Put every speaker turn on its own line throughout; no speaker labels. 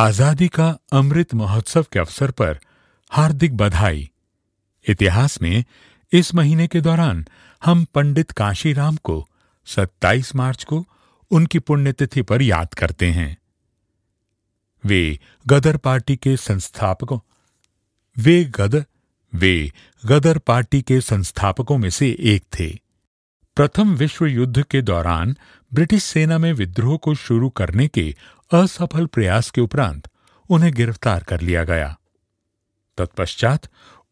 आजादी का अमृत महोत्सव के अवसर पर हार्दिक बधाई इतिहास में इस महीने के दौरान हम पंडित काशीराम को 27 मार्च को उनकी पुण्यतिथि पर याद करते हैं वे गदर पार्टी के संस्थापकों वे गद वे गदर पार्टी के संस्थापकों में से एक थे प्रथम विश्व युद्ध के दौरान ब्रिटिश सेना में विद्रोह को शुरू करने के असफल प्रयास के उपरांत उन्हें गिरफ्तार कर लिया गया तत्पश्चात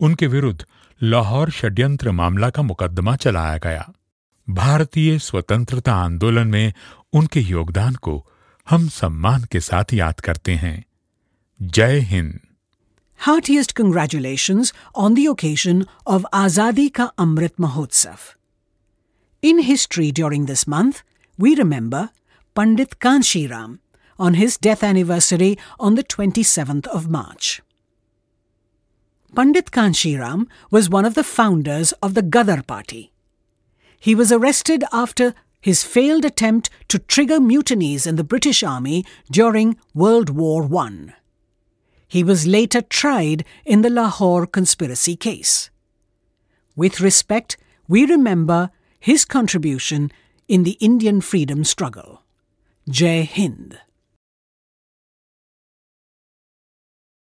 उनके विरुद्ध लाहौर षड्यंत्र मामला का मुकदमा चलाया गया भारतीय स्वतंत्रता आंदोलन में उनके योगदान को हम सम्मान के साथ याद करते हैं जय हिंद
heartiest congratulations on the occasion of आजादी का अमृत महोत्सव in history during this month we remember Pandit Kanshi Ram on his death anniversary on the 27th of March. Pandit Kanshiram was one of the founders of the Gadar party. He was arrested after his failed attempt to trigger mutinies in the British Army during World War I. He was later tried in the Lahore conspiracy case. With respect, we remember his contribution in the Indian freedom struggle. Jai Hind.